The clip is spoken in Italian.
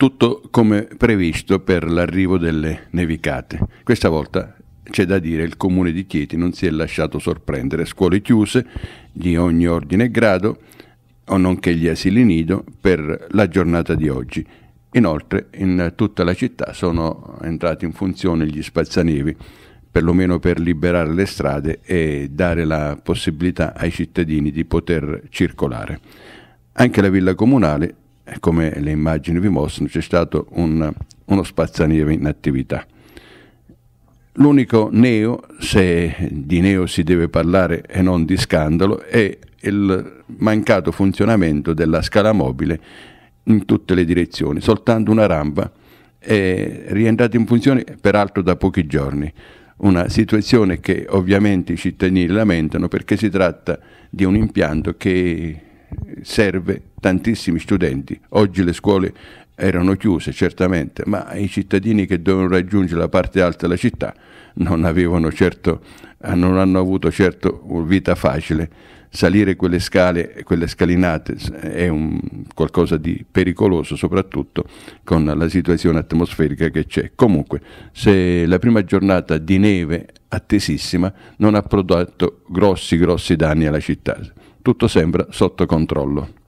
tutto come previsto per l'arrivo delle nevicate. Questa volta c'è da dire il comune di Chieti non si è lasciato sorprendere, scuole chiuse di ogni ordine e grado, o nonché gli asili nido per la giornata di oggi. Inoltre in tutta la città sono entrati in funzione gli spazzanevi, perlomeno per liberare le strade e dare la possibilità ai cittadini di poter circolare. Anche la villa comunale eh, come le immagini vi mostrano, c'è stato un, uno spazzanieve in attività. L'unico neo, se di neo si deve parlare e non di scandalo, è il mancato funzionamento della scala mobile in tutte le direzioni. Soltanto una rampa è rientrata in funzione peraltro da pochi giorni. Una situazione che ovviamente i cittadini lamentano perché si tratta di un impianto che serve tantissimi studenti. Oggi le scuole erano chiuse certamente, ma i cittadini che dovevano raggiungere la parte alta della città non, avevano certo, eh, non hanno avuto certo vita facile. Salire quelle scale, quelle scalinate è un, qualcosa di pericoloso, soprattutto con la situazione atmosferica che c'è. Comunque, se la prima giornata di neve attesissima non ha prodotto grossi, grossi danni alla città tutto sembra sotto controllo.